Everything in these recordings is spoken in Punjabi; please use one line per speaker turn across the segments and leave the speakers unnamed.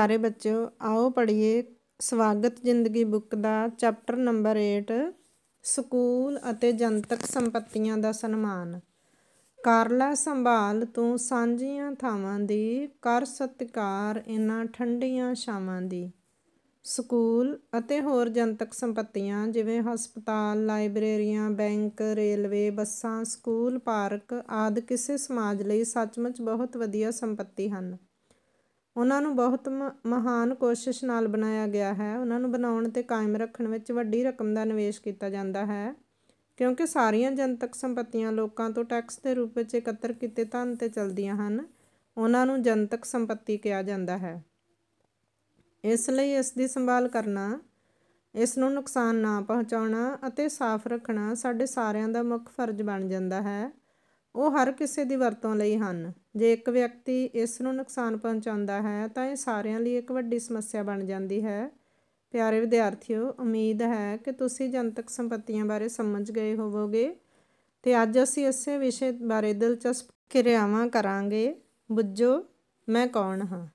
ਪਿਆਰੇ ਬੱਚਿਓ ਆਓ ਪੜ੍ਹੀਏ ਸਵਾਗਤ ਜ਼ਿੰਦਗੀ ਬੁੱਕ ਦਾ ਚੈਪਟਰ ਨੰਬਰ 8 ਸਕੂਲ ਅਤੇ ਜਨਤਕ ਸੰਪਤੀਆਂ ਦਾ ਸਨਮਾਨ ਕਰਲਾ ਸੰਭਾਲ ਤੂੰ ਸਾਂਝੀਆਂ ਥਾਵਾਂ ਦੀ ਕਰ ਸਤਿਕਾਰ ਇਨ੍ਹਾਂ ਠੰਡੀਆਂ ਛਾਵਾਂ ਦੀ ਸਕੂਲ ਅਤੇ ਹੋਰ ਜਨਤਕ ਸੰਪਤੀਆਂ ਜਿਵੇਂ ਹਸਪਤਾਲ ਲਾਇਬ੍ਰੇਰੀਆਂ ਬੈਂਕ ਰੇਲਵੇ ਬੱਸਾਂ ਸਕੂਲ ਪਾਰਕ ਆਦਿ ਕਿਸੇ ਸਮਾਜ ਲਈ ਸੱਚਮੁੱਚ ਬਹੁਤ ਵਧੀਆ ਸੰਪਤੀ ਹਨ ਉਹਨਾਂ ਨੂੰ ਬਹੁਤ ਮਹਾਨ ਕੋਸ਼ਿਸ਼ ਨਾਲ ਬਣਾਇਆ ਗਿਆ ਹੈ ਉਹਨਾਂ ਨੂੰ ਬਣਾਉਣ ਤੇ ਕਾਇਮ ਰੱਖਣ ਵਿੱਚ ਵੱਡੀ ਰਕਮ ਦਾ ਨਿਵੇਸ਼ ਕੀਤਾ ਜਾਂਦਾ ਹੈ ਕਿਉਂਕਿ ਸਾਰੀਆਂ ਜਨਤਕ ਸੰਪਤੀਆਂ ਲੋਕਾਂ ਤੋਂ ਟੈਕਸ ਦੇ ਰੂਪ ਵਿੱਚ ਇਕੱਤਰ ਕੀਤੇ ਧਨ 'ਤੇ ਚਲਦੀਆਂ ਹਨ ਉਹਨਾਂ ਨੂੰ ਜਨਤਕ ਸੰਪਤੀ ਕਿਹਾ ਜਾਂਦਾ ਹੈ ਇਸ ਲਈ ਇਸ ਦੀ ਸੰਭਾਲ ਕਰਨਾ ਇਸ ਨੂੰ ਨੁਕਸਾਨ ਨਾ ਪਹੁੰਚਾਉਣਾ ਅਤੇ ਸਾਫ਼ ਰੱਖਣਾ ਸਾਡੇ ਸਾਰਿਆਂ ਦਾ ਮੁੱਖ ਫਰਜ਼ ਬਣ ਜਾਂਦਾ ਹੈ ਉਹ ਹਰ ਕਿਸੇ ਦੀ ਵਰਤੋਂ ਲਈ ਹਨ ਜੇ ਇੱਕ ਵਿਅਕਤੀ ਇਸ ਨੂੰ ਨੁਕਸਾਨ ਪਹੁੰਚਾਉਂਦਾ ਹੈ ਤਾਂ ਇਹ ਸਾਰਿਆਂ ਲਈ ਇੱਕ ਵੱਡੀ ਸਮੱਸਿਆ ਬਣ ਜਾਂਦੀ ਹੈ ਪਿਆਰੇ ਵਿਦਿਆਰਥੀਓ ਉਮੀਦ ਹੈ ਕਿ ਤੁਸੀਂ ਜਨਤਕ ਸੰਪਤੀਆਂ ਬਾਰੇ ਸਮਝ ਗਏ ਹੋਵੋਗੇ ਤੇ ਅੱਜ ਅਸੀਂ ਇਸੇ ਵਿਸ਼ੇ ਬਾਰੇ ਦਿਲਚਸਪ ਕਿਰਿਆਵਾਂ ਕਰਾਂਗੇ ਬੁੱਝੋ ਮੈਂ ਕੌਣ ਹਾਂ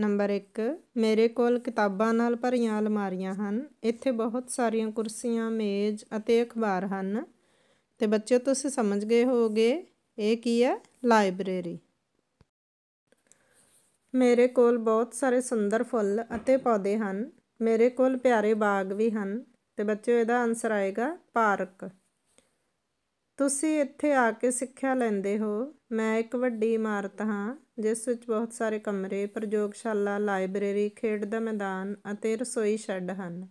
ਨੰਬਰ 1 ਮੇਰੇ ਕੋਲ ਕਿਤਾਬਾਂ ਨਾਲ ਭਰੀਆਂ ਅਲਮਾਰੀਆਂ ਹਨ ਇੱਥੇ ਬਹੁਤ ਸਾਰੀਆਂ ਕੁਰਸੀਆਂ ਮੇਜ਼ ਅਤੇ ਅਖਬਾਰ ਹਨ ਤੇ ਬੱਚਿਓ ਤੁਸੀਂ ਸਮਝ ਗਏ ਹੋਗੇ ਇਹ ਕੀ ਹੈ ਲਾਇਬ੍ਰੇਰੀ ਮੇਰੇ ਕੋਲ ਬਹੁਤ ਸਾਰੇ ਸੁੰਦਰ ਫੁੱਲ ਅਤੇ ਪੌਦੇ ਹਨ ਮੇਰੇ ਕੋਲ ਪਿਆਰੇ ਬਾਗ ਵੀ ਹਨ ਤੇ ਬੱਚਿਓ ਇਹਦਾ ਆਨਸਰ ਆਏਗਾ ਪਾਰਕ ਤੁਸੀਂ ਇੱਥੇ ਆ ਕੇ ਸਿੱਖਿਆ ਲੈਂਦੇ ਹੋ ਮੈਂ ਇੱਕ ਵੱਡੀ ਇਮਾਰਤ ਹਾਂ ਜਿਸ ਵਿੱਚ ਬਹੁਤ ਸਾਰੇ ਕਮਰੇ ਪ੍ਰਯੋਗਸ਼ਾਲਾ ਲਾਇਬ੍ਰੇਰੀ ਖੇਡ ਦਾ ਮੈਦਾਨ ਅਤੇ ਰਸੋਈ ਸ਼ੈੱਡ ਹਨ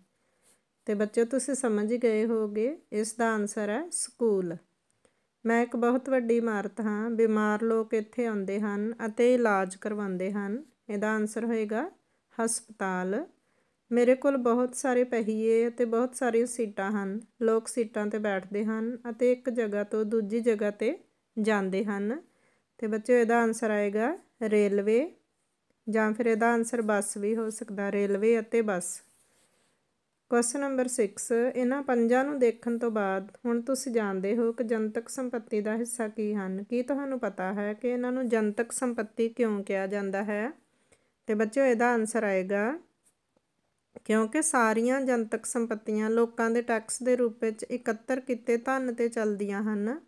ਤੇ ਬੱਚਿਓ ਤੁਸੀਂ ਸਮਝ ਗਏ ਹੋਗੇ ਇਸ ਦਾ ਆਨਸਰ ਹੈ ਸਕੂਲ ਮੈਂ ਇੱਕ ਬਹੁਤ ਵੱਡੀ ਇਮਾਰਤ ਹਾਂ ਬਿਮਾਰ ਲੋਕ ਇੱਥੇ ਆਉਂਦੇ ਹਨ ਅਤੇ ਇਲਾਜ ਕਰਵਾਉਂਦੇ ਹਨ ਇਹਦਾ ਆਨਸਰ ਹੋਏਗਾ ਹਸਪਤਾਲ ਮੇਰੇ ਕੋਲ ਬਹੁਤ ਸਾਰੇ ਪਹੀਏ ਅਤੇ ਬਹੁਤ ਸਾਰੀਆਂ ਸੀਟਾਂ ਹਨ ਲੋਕ ਸੀਟਾਂ 'ਤੇ ਬੈਠਦੇ ਹਨ ਅਤੇ ਇੱਕ ਜਗ੍ਹਾ ਤੋਂ ਦੂਜੀ ਜਗ੍ਹਾ 'ਤੇ ਜਾਂਦੇ ਹਨ ਤੇ ਬੱਚਿਓ ਇਹਦਾ ਆਨਸਰ ਆਏਗਾ ਰੇਲਵੇ ਜਾਂ ਫਿਰ ਇਹਦਾ ਆਨਸਰ ਬੱਸ ਵੀ ਹੋ ਸਕਦਾ ਰੇਲਵੇ ਅਤੇ ਬੱਸ ਕੁਐਸਚਨ ਨੰਬਰ 6 ਇਹਨਾਂ ਪੰਜਾਂ ਨੂੰ ਦੇਖਣ ਤੋਂ ਬਾਅਦ ਹੁਣ ਤੁਸੀਂ ਜਾਣਦੇ ਹੋ ਕਿ ਜਨਤਕ ਸੰਪਤੀ ਦਾ ਹਿੱਸਾ ਕੀ ਹਨ ਕੀ ਤੁਹਾਨੂੰ ਪਤਾ ਹੈ ਕਿ ਇਹਨਾਂ ਨੂੰ ਜਨਤਕ ਸੰਪਤੀ ਕਿਉਂ ਕਿਹਾ ਜਾਂਦਾ ਹੈ ਤੇ ਬੱਚਿਓ ਇਹਦਾ ਆਨਸਰ ਆਏਗਾ ਕਿਉਂਕਿ ਸਾਰੀਆਂ ਜਨਤਕ ਸੰਪਤੀਆਂ ਲੋਕਾਂ ਦੇ ਟੈਕਸ ਦੇ ਰੂਪ ਵਿੱਚ ਇਕੱਤਰ ਕੀਤੇ ਧਨ ਤੇ ਚੱਲਦੀਆਂ ਹਨ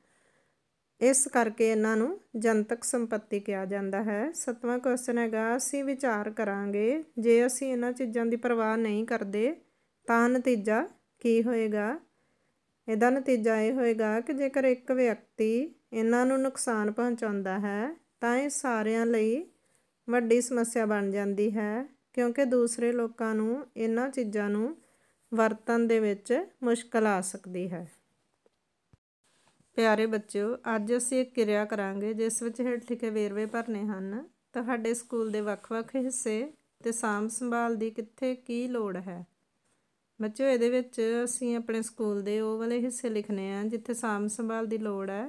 ਇਸ ਕਰਕੇ ਇਹਨਾਂ ਨੂੰ ਜਨਤਕ ਸੰਪਤੀ ਕਿਹਾ ਜਾਂਦਾ ਹੈ ਸਤਵਾਂ ਕੁਐਸਚਨ ਹੈਗਾ ਅਸੀਂ ਵਿਚਾਰ ਕਰਾਂਗੇ ਜੇ ਅਸੀਂ ਇਹਨਾਂ ਚੀਜ਼ਾਂ ਦੀ ਪਰਵਾਹ ਨਹੀਂ ਕਰਦੇ ਤਾਂ ਨਤੀਜਾ ਕੀ ਹੋਏਗਾ ਇਹਦਾ ਨਤੀਜਾ ਇਹ ਹੋਏਗਾ ਕਿ ਜੇਕਰ ਇੱਕ ਵਿਅਕਤੀ ਇਹਨਾਂ ਨੂੰ ਨੁਕਸਾਨ ਪਹੁੰਚਾਉਂਦਾ ਹੈ ਤਾਂ ਇਹ ਸਾਰਿਆਂ ਲਈ ਵੱਡੀ ਸਮੱਸਿਆ ਬਣ ਜਾਂਦੀ ਹੈ ਕਿਉਂਕਿ ਦੂਸਰੇ ਲੋਕਾਂ ਨੂੰ ਇਹਨਾਂ ਚੀਜ਼ਾਂ ਨੂੰ ਵਰਤਨ ਦੇ ਵਿੱਚ ਮੁਸ਼ਕਲ ਆ ਸਕਦੀ ਹੈ ਪਿਆਰੇ ਬੱਚਿਓ ਅੱਜ ਅਸੀਂ ਇੱਕ ਕਿਰਿਆ ਕਰਾਂਗੇ ਜਿਸ ਵਿੱਚ ਹੇਠ ਲਿਖੇ ਵੇਰਵੇ ਭਰਨੇ ਹਨ ਤੁਹਾਡੇ ਸਕੂਲ ਦੇ ਵੱਖ-ਵੱਖ ਹਿੱਸੇ ਤੇ ਸਾਂਭ ਸੰਭਾਲ ਦੀ ਕਿੱਥੇ ਕੀ ਲੋੜ ਹੈ ਬੱਚੋ ਇਹਦੇ ਵਿੱਚ ਅਸੀਂ ਆਪਣੇ ਸਕੂਲ ਦੇ ਉਹ ਵਾਲੇ ਹਿੱਸੇ ਲਿਖਨੇ ਆ ਜਿੱਥੇ ਸਾਮ ਸੰਭਾਲ ਦੀ ਲੋੜ ਹੈ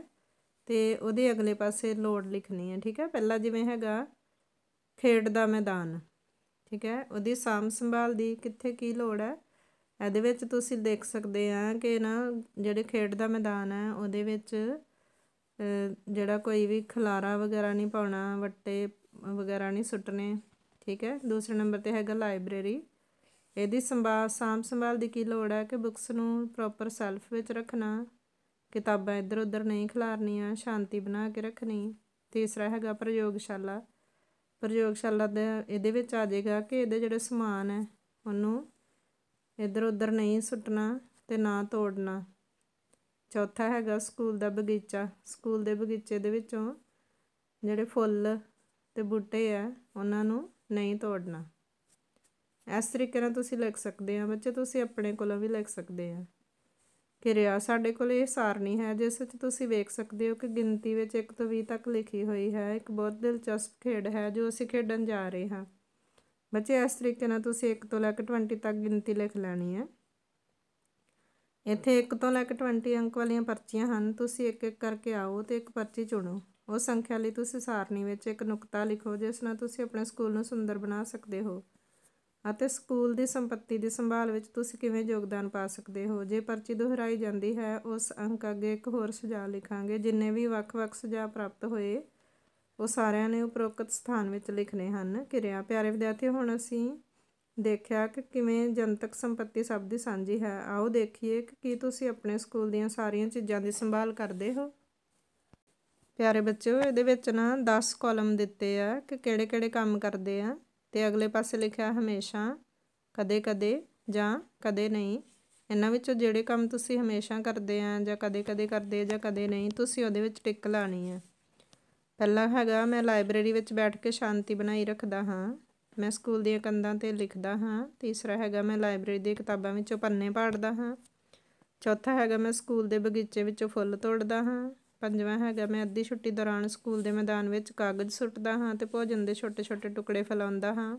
ਤੇ ਉਹਦੇ ਅਗਲੇ ਪਾਸੇ ਲੋੜ ਲਿਖਣੀ ਹੈ ਠੀਕ ਹੈ ਪਹਿਲਾ ਜਿਵੇਂ ਹੈਗਾ ਖੇਡ ਦਾ ਮੈਦਾਨ ਠੀਕ ਹੈ ਉਹਦੀ ਸਾਮ ਸੰਭਾਲ ਦੀ ਕਿੱਥੇ ਕੀ ਲੋੜ ਹੈ ਇਹਦੇ ਵਿੱਚ ਤੁਸੀਂ ਦੇਖ ਸਕਦੇ ਆ ਕਿ ਨਾ ਜਿਹੜੇ ਖੇਡ ਦਾ ਮੈਦਾਨ ਹੈ ਉਹਦੇ ਵਿੱਚ ਜਿਹੜਾ ਕੋਈ ਵੀ ਖਲਾਰਾ ਵਗੈਰਾ ਨਹੀਂ ਪਾਉਣਾ ਵੱਟੇ ਵਗੈਰਾ ਨਹੀਂ ਸੁੱਟਨੇ ਠੀਕ ਹੈ ਦੂਸਰੇ ਨੰਬਰ ਤੇ ਹੈਗਾ ਲਾਇਬ੍ਰੇਰੀ ਇਹਦੀ ਸੰਭਾਲ ਸਾਮ ਸੰਭਾਲ ਦੀ ਕੀ ਲੋੜ ਹੈ ਕਿ ਬੁੱਕਸ ਨੂੰ ਪ੍ਰੋਪਰ ਸੈਲਫ ਵਿੱਚ ਰੱਖਣਾ ਕਿਤਾਬਾਂ ਇੱਧਰ ਉੱਧਰ ਨਹੀਂ ਖਿਲਾਰਨੀਆਂ ਸ਼ਾਂਤੀ ਬਣਾ ਕੇ ਰੱਖਣੀ ਤੀਸਰਾ ਹੈਗਾ ਪ੍ਰਯੋਗਸ਼ਾਲਾ ਪ੍ਰਯੋਗਸ਼ਾਲਾ ਦੇ ਇਹਦੇ ਵਿੱਚ ਆ ਜਾਏਗਾ ਕਿ ਇਹਦੇ ਜਿਹੜੇ ਸਮਾਨ ਹੈ ਉਹਨੂੰ ਇੱਧਰ ਉੱਧਰ ਨਹੀਂ ਸੁੱਟਣਾ ਤੇ ਨਾ ਤੋੜਨਾ ਚੌਥਾ ਹੈਗਾ ਸਕੂਲ ਦਾ ਬਗੀਚਾ ਸਕੂਲ ਦੇ ਬਗੀਚੇ ਦੇ ਵਿੱਚੋਂ ਜਿਹੜੇ ਫੁੱਲ ਤੇ ਬੂਟੇ ਆ ਉਹਨਾਂ ਨੂੰ ਨਹੀਂ ਤੋੜਨਾ ਇਸ ਤਰੀਕੇ ਨਾਲ ਤੁਸੀਂ ਲਿਖ ਸਕਦੇ ਆ ਬੱਚੇ ਤੁਸੀਂ ਆਪਣੇ ਕੋਲੋਂ ਵੀ ਲਿਖ ਸਕਦੇ ਆ ਕਿਰਿਆ ਸਾਡੇ ਕੋਲ ਇਹ ਸਾਰਣੀ ਹੈ ਜਿਸ ਵਿੱਚ ਤੁਸੀਂ ਵੇਖ ਸਕਦੇ ਹੋ ਕਿ ਗਿਣਤੀ ਵਿੱਚ 1 ਤੋਂ 20 ਤੱਕ ਲਿਖੀ ਹੋਈ ਹੈ ਇੱਕ ਬਹੁਤ ਦਿਲਚਸਪ ਖੇਡ ਹੈ ਜੋ ਅਸੀਂ ਖੇਡਣ ਜਾ ਰਹੇ ਹਾਂ ਬੱਚੇ ਇਸ ਤਰੀਕੇ ਨਾਲ ਤੁਸੀਂ 1 ਤੋਂ ਲੈ ਕੇ 20 ਤੱਕ ਗਿਣਤੀ ਲਿਖ ਲੈਣੀ ਹੈ ਇੱਥੇ 1 ਤੋਂ ਲੈ ਕੇ 20 ਅੰਕ ਵਾਲੀਆਂ ਪਰਚੀਆਂ ਹਨ ਤੁਸੀਂ ਇੱਕ ਇੱਕ ਕਰਕੇ ਆਓ ਤੇ ਇੱਕ ਪਰਚੀ ਚੁਣੋ ਉਹ ਸੰਖਿਆ ਲਈ ਤੁਸੀਂ ਸਾਰਣੀ ਵਿੱਚ ਇੱਕ ਨੁਕਤਾ ਲਿਖੋ ਜਿਸ ਨਾਲ ਤੁਸੀਂ ਆਪਣੇ ਸਕੂਲ ਨੂੰ ਸੁੰਦਰ ਬਣਾ ਸਕਦੇ ਹੋ ਅਤੇ ਸਕੂਲ ਦੀ ਸੰਪਤੀ ਦੀ ਸੰਭਾਲ ਵਿੱਚ ਤੁਸੀਂ ਕਿਵੇਂ ਯੋਗਦਾਨ ਪਾ ਸਕਦੇ ਹੋ ਜੇ ਪਰਚੀ ਦੁਹਰਾਈ ਜਾਂਦੀ ਹੈ ਉਸ ਅੰਕ ਅੱਗੇ ਇੱਕ ਹੋਰ ਸੁਝਾਅ ਲਿਖਾਂਗੇ ਜਿੰਨੇ ਵੀ ਵੱਖ-ਵੱਖ ਸੁਝਾਅ ਪ੍ਰਾਪਤ ਹੋਏ ਉਹ ਸਾਰਿਆਂ ਨੇ ਉਪਰੋਕਤ ਸਥਾਨ ਵਿੱਚ ਲਿਖਨੇ ਹਨ ਕਿਰਿਆ ਪਿਆਰੇ ਵਿਦਿਆਰਥੀ ਹੁਣ ਅਸੀਂ ਦੇਖਿਆ ਕਿ ਕਿਵੇਂ ਜਨਤਕ ਸੰਪਤੀ ਸਭ ਦੀ ਸਾਂਝੀ ਹੈ ਆਓ ਦੇਖੀਏ ਕਿ ਕੀ ਤੁਸੀਂ ਆਪਣੇ ਸਕੂਲ ਦੀਆਂ ਸਾਰੀਆਂ ਚੀਜ਼ਾਂ ਦੀ ਸੰਭਾਲ ਕਰਦੇ ਹੋ ਪਿਆਰੇ ਬੱਚਿਓ ਇਹਦੇ ਵਿੱਚ ਨਾ 10 ਕਾਲਮ ਦਿੱਤੇ ਆ ਕਿ ਕਿਹੜੇ-ਕਿਹੜੇ ਕੰਮ ਕਰਦੇ ਆ ਤੇ ਅਗਲੇ ਪਾਸੇ ਲਿਖਿਆ ਹਮੇਸ਼ਾ ਕਦੇ ਕਦੇ ਜਾਂ ਕਦੇ ਨਹੀਂ ਇਹਨਾਂ ਵਿੱਚੋਂ ਜਿਹੜੇ ਕੰਮ ਤੁਸੀਂ ਹਮੇਸ਼ਾ ਕਰਦੇ ਆ ਜਾਂ ਕਦੇ ਕਦੇ ਕਰਦੇ ਜਾਂ ਕਦੇ ਨਹੀਂ ਤੁਸੀਂ ਉਹਦੇ ਵਿੱਚ ਟਿਕ ਲਾਣੀ ਹੈ ਪਹਿਲਾ ਹੈਗਾ ਮੈਂ ਲਾਇਬ੍ਰੇਰੀ ਵਿੱਚ ਬੈਠ ਕੇ ਸ਼ਾਂਤੀ ਬਣਾਈ ਰੱਖਦਾ ਹਾਂ ਮੈਂ ਸਕੂਲ ਦੀਆਂ ਕੰਧਾਂ ਤੇ ਲਿਖਦਾ ਹਾਂ ਤੀਸਰਾ ਹੈਗਾ ਮੈਂ ਲਾਇਬ੍ਰੇਰੀ ਦੀਆਂ ਕਿਤਾਬਾਂ ਵਿੱਚੋਂ ਪੰਨੇ ਪਾੜਦਾ ਹਾਂ ਚੌਥਾ ਹੈਗਾ ਮੈਂ ਸਕੂਲ ਦੇ ਬਗੀਚੇ ਵਿੱਚੋਂ ਫੁੱਲ ਤੋੜਦਾ ਹਾਂ ਪੰਜਵਾਂ ਹੈਗਾ ਮੈਂ ਅੱਧੀ ਛੁੱਟੀ ਦੌਰਾਨ ਸਕੂਲ ਦੇ ਮੈਦਾਨ ਵਿੱਚ ਕਾਗਜ਼ ਸੁੱਟਦਾ ਹਾਂ ਤੇ ਭੋਜਨ ਦੇ ਛੋਟੇ-ਛੋਟੇ ਟੁਕੜੇ ਫੈਲਾਉਂਦਾ ਹਾਂ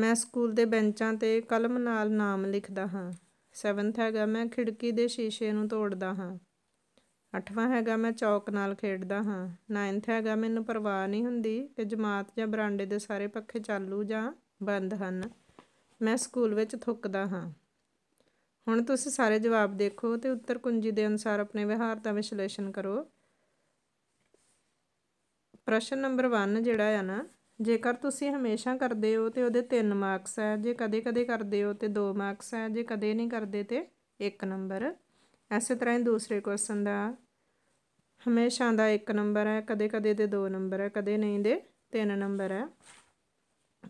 ਮੈਂ ਸਕੂਲ ਦੇ ਬੈਂਚਾਂ ਤੇ ਕਲਮ ਨਾਲ ਨਾਮ ਲਿਖਦਾ ਹਾਂ 7th ਹੈਗਾ ਮੈਂ ਖਿੜਕੀ ਦੇ ਸ਼ੀਸ਼ੇ ਨੂੰ ਤੋੜਦਾ ਹਾਂ 8ਵਾਂ ਹੈਗਾ ਮੈਂ ਚੌਕ ਨਾਲ ਖੇਡਦਾ ਹਾਂ 9th ਹੈਗਾ ਮੈਨੂੰ ਪਰਵਾਹ ਨਹੀਂ ਹੁੰਦੀ ਕਿ ਜਮਾਤ ਜਾਂ ਬਰਾਂਡੇ ਦੇ ਸਾਰੇ ਪੱਖੇ ਚਾਲੂ ਜਾਂ ਬੰਦ ਹਨ ਮੈਂ ਸਕੂਲ ਵਿੱਚ ਥੁੱਕਦਾ ਹਾਂ ਹੁਣ ਤੁਸੀਂ ਸਾਰੇ ਜਵਾਬ ਦੇਖੋ ਤੇ ਉੱਤਰ ਕੁੰਜੀ ਦੇ ਅਨੁਸਾਰ ਆਪਣੇ ਵਿਹਾਰ ਦਾ ਵਿਸ਼ਲੇਸ਼ਣ ਕਰੋ ਪ੍ਰਸ਼ਨ ਨੰਬਰ 1 ਜਿਹੜਾ ਆ ਨਾ ਜੇਕਰ ਤੁਸੀਂ ਹਮੇਸ਼ਾ ਕਰਦੇ ਹੋ ਤੇ ਉਹਦੇ 3 ਮਾਰਕਸ ਹੈ ਜੇ ਕਦੇ-ਕਦੇ ਕਰਦੇ ਹੋ ਤੇ 2 ਮਾਰਕਸ ਹੈ ਜੇ ਕਦੇ ਨਹੀਂ ਕਰਦੇ ਤੇ 1 ਨੰਬਰ ਐਸੇ ਤਰ੍ਹਾਂ ਹੀ ਦੂਸਰੇ ਕੁਐਸਚਨ ਦਾ ਹਮੇਸ਼ਾ ਦਾ 1 ਨੰਬਰ ਹੈ ਕਦੇ-ਕਦੇ ਦੇ 2 ਨੰਬਰ ਹੈ ਕਦੇ ਨਹੀਂ ਦੇ 3 ਨੰਬਰ ਹੈ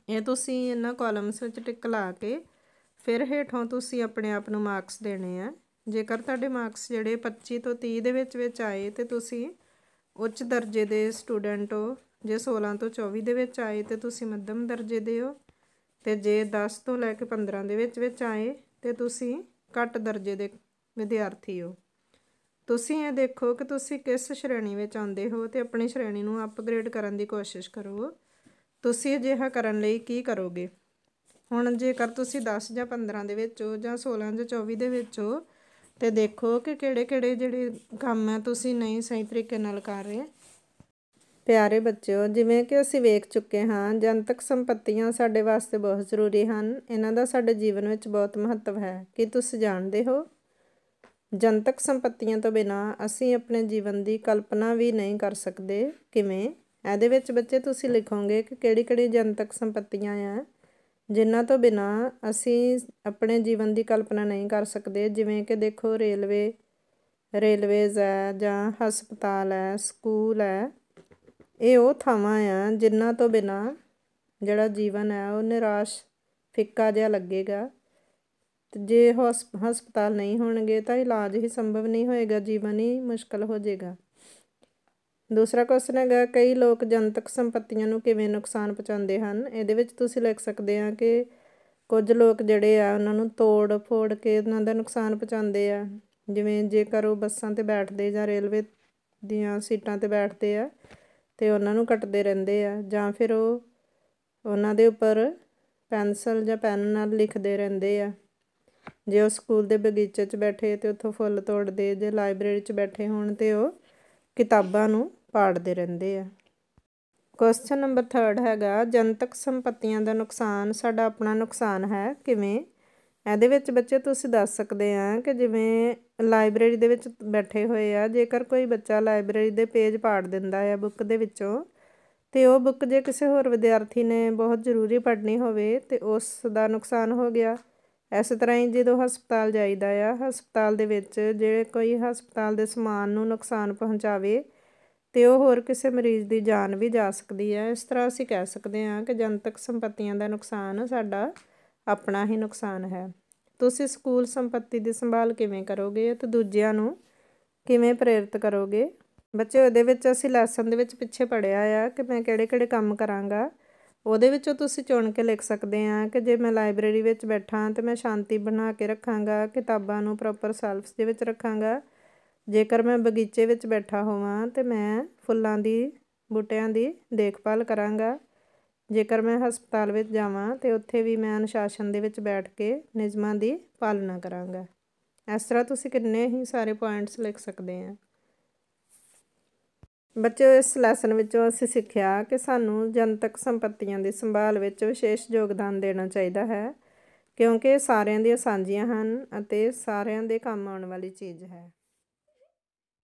ਇਹ ਤੁਸੀਂ ਇਹਨਾਂ ਕਾਲਮਸ ਵਿੱਚ ਟਿਕ ਲਾ ਕੇ ਫਿਰ ਹੇਠੋਂ ਤੁਸੀਂ ਆਪਣੇ ਆਪ ਨੂੰ ਮਾਰਕਸ ਦੇਣੇ ਆ ਜੇਕਰ ਤੁਹਾਡੇ ਮਾਰਕਸ ਜਿਹੜੇ 25 ਤੋਂ 30 ਦੇ ਵਿੱਚ ਵਿੱਚ ਆਏ ਤੇ ਤੁਸੀਂ ਉੱਚ ਦਰਜੇ ਦੇ ਸਟੂਡੈਂਟ ਹੋ ਜੇ 16 ਤੋਂ 24 ਦੇ ਵਿੱਚ ਆਏ ਤੇ ਤੁਸੀਂ ਮੱਧਮ ਦਰਜੇ ਦੇ ਹੋ ਤੇ ਜੇ 10 ਤੋਂ ਲੈ ਕੇ 15 ਦੇ ਵਿੱਚ ਵਿੱਚ ਆਏ ਤੇ ਤੁਸੀਂ ਘੱਟ ਦਰਜੇ ਦੇ ਵਿਦਿਆਰਥੀ ਹੋ ਤੁਸੀਂ ਇਹ ਦੇਖੋ ਕਿ ਤੁਸੀਂ ਕਿਸ ਸ਼੍ਰੇਣੀ ਵਿੱਚ ਆਉਂਦੇ ਹੋ ਤੇ ਆਪਣੀ ਸ਼੍ਰੇਣੀ ਨੂੰ ਅਪਗ੍ਰੇਡ ਕਰਨ ਦੀ ਕੋਸ਼ਿਸ਼ ਕਰੋ ਤੁਸੀਂ ਅਜਿਹਾ ਕਰਨ ਲਈ ਕੀ ਕਰੋਗੇ ਹੁਣ ਜੇਕਰ ਤੁਸੀਂ 10 ਜਾਂ 15 ਦੇ ਵਿੱਚੋਂ ਜਾਂ 16 ਜਾਂ 24 ਦੇ ਵਿੱਚੋਂ ਤੇ ਦੇਖੋ ਕਿ ਕਿਹੜੇ ਕਿਹੜੇ ਜਿਹੜੇ ਕੰਮ ਆ ਤੁਸੀਂ ਨਹੀਂ ਸਹੀ ਤਰੀਕੇ ਨਾਲ ਕਰ ਰਹੇ ਪਿਆਰੇ ਬੱਚਿਓ ਜਿਵੇਂ ਕਿ ਅਸੀਂ ਵੇਖ ਚੁੱਕੇ ਹਾਂ ਜਨਤਕ ਸੰਪਤੀਆਂ ਸਾਡੇ ਵਾਸਤੇ ਬਹੁਤ ਜ਼ਰੂਰੀ ਹਨ ਇਹਨਾਂ ਦਾ ਸਾਡੇ ਜੀਵਨ ਵਿੱਚ ਬਹੁਤ ਮਹੱਤਵ ਹੈ ਕੀ ਤੁਸੀਂ ਜਾਣਦੇ ਹੋ ਜਨਤਕ ਸੰਪਤੀਆਂ ਤੋਂ ਬਿਨਾ ਅਸੀਂ ਆਪਣੇ ਜੀਵਨ ਦੀ ਕਲਪਨਾ ਵੀ ਨਹੀਂ ਕਰ ਸਕਦੇ ਕਿਵੇਂ ਇਹਦੇ ਵਿੱਚ ਬੱਚੇ ਤੁਸੀਂ ਲਿਖੋਗੇ ਕਿ ਕਿਹੜੀ ਕਿਹੜੀ ਜਨਤਕ ਸੰਪਤੀਆਂ ਆ ਜਿਨ੍ਹਾਂ ਤੋਂ ਬਿਨਾ ਅਸੀਂ ਆਪਣੇ ਜੀਵਨ ਦੀ ਕਲਪਨਾ ਨਹੀਂ ਕਰ ਸਕਦੇ ਜਿਵੇਂ ਕਿ ਦੇਖੋ ਰੇਲਵੇ ਰੇਲਵੇਜ਼ ਹੈ ਜਾਂ ਹਸਪਤਾਲ ਹੈ ਸਕੂਲ ਹੈ ਇਹ ਉਹ ਥਾਵਾਂ ਆ ਜਿਨ੍ਹਾਂ ਤੋਂ ਬਿਨਾ ਜਿਹੜਾ ਜੀਵਨ ਹੈ ਉਹ ਨਿਰਾਸ਼ ਫਿੱਕਾ ਜਿਹਾ ਲੱਗੇਗਾ ਜੇ ਹਸਪਤਾਲ ਨਹੀਂ ਹੋਣਗੇ ਤਾਂ ਇਲਾਜ ਹੀ ਸੰਭਵ ਨਹੀਂ ਹੋਏਗਾ ਜੀਵਨ ਹੀ ਮੁਸ਼ਕਲ ਹੋ ਜਾਏਗਾ ਦੂਸਰਾ ਕੁਐਸਚਨ ਹੈਗਾ ਕਈ ਲੋਕ ਜਨਤਕ ਸੰਪਤੀਆਂ ਨੂੰ ਕਿਵੇਂ ਨੁਕਸਾਨ ਪਹੁੰਚਾਉਂਦੇ ਹਨ ਇਹਦੇ ਵਿੱਚ ਤੁਸੀਂ ਲਿਖ ਸਕਦੇ ਆ ਕਿ ਕੁਝ ਲੋਕ ਜਿਹੜੇ ਆ ਉਹਨਾਂ ਨੂੰ ਤੋੜ ਫੋੜ ਕੇ ਉਹਨਾਂ ਦਾ ਨੁਕਸਾਨ ਪਹੁੰਚਾਉਂਦੇ ਆ ਜਿਵੇਂ ਜੇਕਰ ਉਹ ਬੱਸਾਂ ਤੇ ਬੈਠਦੇ ਜਾਂ ਰੇਲਵੇ ਦੀਆਂ ਸੀਟਾਂ ਤੇ ਬੈਠਦੇ ਆ ਤੇ ਉਹਨਾਂ ਨੂੰ ਕੱਟਦੇ ਰਹਿੰਦੇ ਆ ਜਾਂ ਫਿਰ ਉਹ ਉਹਨਾਂ ਦੇ ਉੱਪਰ ਪੈਨਸਲ ਜਾਂ ਪੈਨ ਨਾਲ ਲਿਖਦੇ ਰਹਿੰਦੇ ਆ ਜੇ ਉਹ ਸਕੂਲ ਦੇ ਬਗੀਚੇ 'ਚ ਬੈਠੇ ਤੇ ਉੱਥੋਂ ਫੁੱਲ ਤੋੜਦੇ ਜੇ ਲਾਇਬ੍ਰੇਰੀ 'ਚ ਬੈਠੇ ਹੋਣ ਤੇ ਉਹ ਕਿਤਾਬਾਂ ਨੂੰ ਪਾੜਦੇ ਰਹਿੰਦੇ ਆ ਕੁਐਸਚਨ ਨੰਬਰ 3 ਹੈਗਾ ਜਨਤਕ ਸੰਪਤੀਆਂ ਦਾ ਨੁਕਸਾਨ ਸਾਡਾ ਆਪਣਾ ਨੁਕਸਾਨ ਹੈ ਕਿਵੇਂ ਇਹਦੇ ਵਿੱਚ ਬੱਚੇ ਤੁਸੀਂ ਦੱਸ ਸਕਦੇ ਆ ਕਿ ਜਿਵੇਂ ਲਾਇਬ੍ਰੇਰੀ ਦੇ ਵਿੱਚ ਬੈਠੇ ਹੋਏ ਆ ਜੇਕਰ ਕੋਈ ਬੱਚਾ ਲਾਇਬ੍ਰੇਰੀ ਦੇ ਪੇਜ ਪਾੜ ਦਿੰਦਾ ਹੈ ਬੁੱਕ ਦੇ ਵਿੱਚੋਂ ਤੇ ਉਹ ਬੁੱਕ ਜੇ ਕਿਸੇ ਹੋਰ ਵਿਦਿਆਰਥੀ ਨੇ ਬਹੁਤ ਜ਼ਰੂਰੀ ਪੜ੍ਹਨੀ ਹੋਵੇ ਤੇ ਉਸ ਦਾ ਨੁਕਸਾਨ ਹੋ ਗਿਆ ਇਸ ਤਰ੍ਹਾਂ ਹੀ ਜਦੋਂ ਹਸਪਤਾਲ ਜਾਈਦਾ ਆ ਹਸਪਤਾਲ ਦੇ ਵਿੱਚ ਜੇ ਕੋਈ ਹਸਪਤਾਲ ਦੇ ਸਮਾਨ ਨੂੰ ਨੁਕਸਾਨ ਪਹੁੰਚਾਵੇ ਤੇ ਉਹ ਹੋਰ ਕਿਸੇ ਮਰੀਜ਼ ਦੀ ਜਾਨ ਵੀ ਜਾ ਸਕਦੀ ਹੈ ਇਸ ਤਰ੍ਹਾਂ ਅਸੀਂ ਕਹਿ ਸਕਦੇ ਹਾਂ ਕਿ ਜਨਤਕ ਸੰਪਤੀਆਂ ਦਾ ਨੁਕਸਾਨ ਸਾਡਾ ਆਪਣਾ ਹੀ ਨੁਕਸਾਨ ਹੈ ਤੁਸੀਂ ਸਕੂਲ ਸੰਪਤੀ ਦੀ ਸੰਭਾਲ ਕਿਵੇਂ ਕਰੋਗੇ ਤੇ ਦੂਜਿਆਂ ਨੂੰ ਕਿਵੇਂ ਪ੍ਰੇਰਿਤ ਕਰੋਗੇ ਬੱਚੇ ਉਹਦੇ ਵਿੱਚ ਅਸੀਂ ਲੈਸਨ ਦੇ ਵਿੱਚ ਪਿੱਛੇ ਪੜਿਆ ਆ ਕਿ ਮੈਂ ਕਿਹੜੇ ਕਿਹੜੇ ਕੰਮ ਕਰਾਂਗਾ ਉਹਦੇ ਵਿੱਚੋਂ ਤੁਸੀਂ ਚੁਣ ਕੇ ਲਿਖ ਸਕਦੇ ਆ ਕਿ ਜੇ ਮੈਂ ਲਾਇਬ੍ਰੇਰੀ ਵਿੱਚ ਬੈਠਾ ਤੇ ਮੈਂ ਸ਼ਾਂਤੀ ਬਣਾ ਕੇ ਰੱਖਾਂਗਾ ਕਿਤਾਬਾਂ ਨੂੰ ਪ੍ਰੋਪਰ ਸੈਲਫਸ ਦੇ ਵਿੱਚ ਰੱਖਾਂਗਾ ਜੇਕਰ ਮੈਂ ਬਗੀਚੇ ਵਿੱਚ ਬੈਠਾ ਹੋਵਾਂ ਤੇ ਮੈਂ ਫੁੱਲਾਂ ਦੀ ਬੂਟਿਆਂ ਦੀ ਦੇਖਭਾਲ ਕਰਾਂਗਾ ਜੇਕਰ ਮੈਂ ਹਸਪਤਾਲ ਵਿੱਚ ਜਾਵਾਂ ਤੇ ਉੱਥੇ ਵੀ ਮੈਂ ਅਨੁਸ਼ਾਸਨ ਦੇ ਵਿੱਚ ਬੈਠ ਕੇ ਨਿਯਮਾਂ ਦੀ ਪਾਲਣਾ ਕਰਾਂਗਾ ਇਸ ਤਰ੍ਹਾਂ ਤੁਸੀਂ ਕਿੰਨੇ ਹੀ ਸਾਰੇ ਪੁਆਇੰਟਸ ਲਿਖ ਸਕਦੇ ਆ ਬੱਚਿਓ ਇਸ ਲੈਸਨ ਵਿੱਚੋਂ ਅਸੀਂ ਸਿੱਖਿਆ ਕਿ ਸਾਨੂੰ ਜਨਤਕ ਸੰਪਤੀਆਂ ਦੀ ਸੰਭਾਲ ਵਿੱਚ ਵਿਸ਼ੇਸ਼ ਯੋਗਦਾਨ ਦੇਣਾ ਚਾਹੀਦਾ ਹੈ ਕਿਉਂਕਿ ਸਾਰਿਆਂ ਦੀਆਂ ਸਾਂਝੀਆਂ ਹਨ ਅਤੇ ਸਾਰਿਆਂ ਦੇ ਕੰਮ ਆਉਣ ਵਾਲੀ ਚੀਜ਼ ਹੈ